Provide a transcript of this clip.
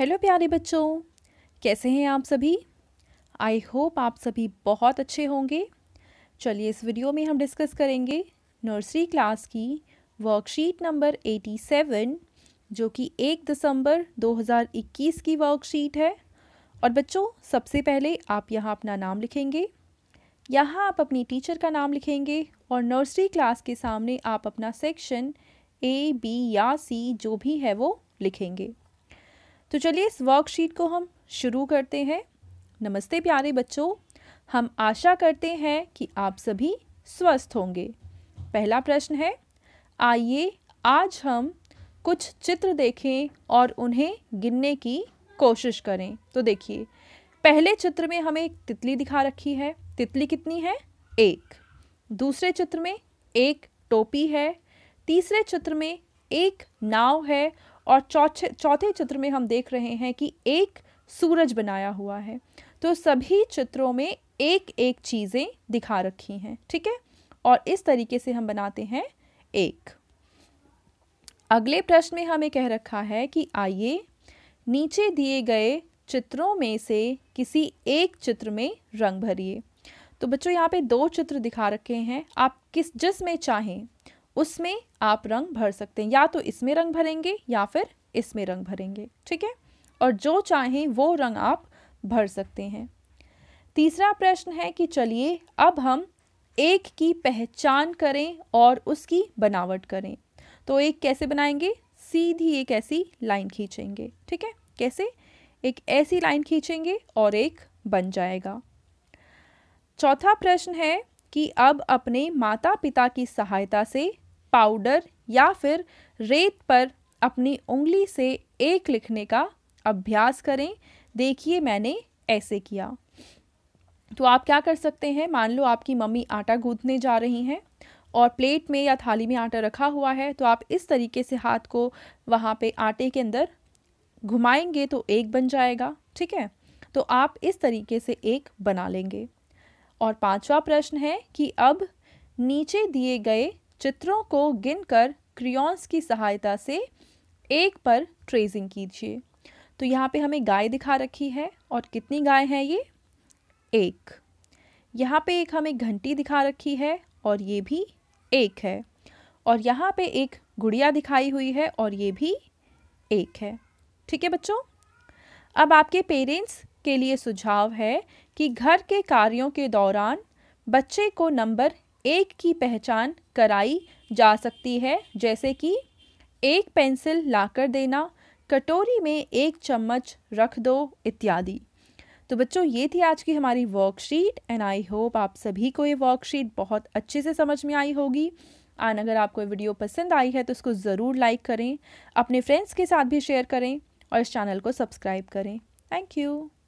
hello प्यारे बच्चों कैसे हैं आप सभी आई होप आप सभी बहुत अच्छे होंगे चलिए इस वीडियो में हम डिस्कस करेंगे नर्सरी क्लास की वर्कशीट नंबर 87 जो कि 1 दिसंबर 2021 की वर्कशीट है और बच्चों सबसे पहले आप यहाँ अपना नाम लिखेंगे यहाँ आप अपनी टीचर का नाम लिखेंगे और नर्सरी क्लास के सामने आप अपना सेक्शन ए बी या सी जो भी है वो लिखेंगे तो चलिए इस वर्कशीट को हम शुरू करते हैं नमस्ते प्यारे बच्चों हम आशा करते हैं कि आप सभी स्वस्थ होंगे पहला प्रश्न है आइए आज हम कुछ चित्र देखें और उन्हें गिनने की कोशिश करें तो देखिए पहले चित्र में हमें एक तितली दिखा रखी है तितली कितनी है एक दूसरे चित्र में एक टोपी है तीसरे चित्र में एक नाव है और चौथे चौथे चित्र में हम देख रहे हैं कि एक सूरज बनाया हुआ है तो सभी चित्रों में एक एक चीज़ें दिखा रखी हैं ठीक है और इस तरीके से हम बनाते हैं एक अगले प्रश्न में हमें कह रखा है कि आइए नीचे दिए गए चित्रों में से किसी एक चित्र में रंग भरिए तो बच्चों यहाँ पे दो चित्र दिखा रखे हैं आप किस जिसमें चाहें उसमें आप रंग भर सकते हैं या तो इसमें रंग भरेंगे या फिर इसमें रंग भरेंगे ठीक है और जो चाहें वो रंग आप भर सकते हैं तीसरा प्रश्न है कि चलिए अब हम एक की पहचान करें और उसकी बनावट करें तो एक कैसे बनाएंगे सीधी एक ऐसी लाइन खींचेंगे ठीक है कैसे एक ऐसी लाइन खींचेंगे और एक बन जाएगा चौथा प्रश्न है कि अब अपने माता पिता की सहायता से पाउडर या फिर रेत पर अपनी उंगली से एक लिखने का अभ्यास करें देखिए मैंने ऐसे किया तो आप क्या कर सकते हैं मान लो आपकी मम्मी आटा गूंथने जा रही हैं और प्लेट में या थाली में आटा रखा हुआ है तो आप इस तरीके से हाथ को वहाँ पे आटे के अंदर घुमाएंगे तो एक बन जाएगा ठीक है तो आप इस तरीके से एक बना लेंगे और पांचवा प्रश्न है कि अब नीचे दिए गए चित्रों को गिनकर क्रियॉन्स की सहायता से एक पर ट्रेसिंग कीजिए तो यहाँ पे हमें गाय दिखा रखी है और कितनी गाय है ये एक यहाँ पे एक हमें घंटी दिखा रखी है और ये भी एक है और यहाँ पे एक गुड़िया दिखाई हुई है और ये भी एक है ठीक है बच्चों अब आपके पेरेंट्स के लिए सुझाव है कि घर के कार्यों के दौरान बच्चे को नंबर एक की पहचान कराई जा सकती है जैसे कि एक पेंसिल लाकर देना कटोरी में एक चम्मच रख दो इत्यादि तो बच्चों ये थी आज की हमारी वर्कशीट एंड आई होप आप सभी को ये वर्कशीट बहुत अच्छे से समझ में आई होगी एंड अगर आपको वीडियो पसंद आई है तो उसको ज़रूर लाइक करें अपने फ्रेंड्स के साथ भी शेयर करें और इस चैनल को सब्सक्राइब करें थैंक यू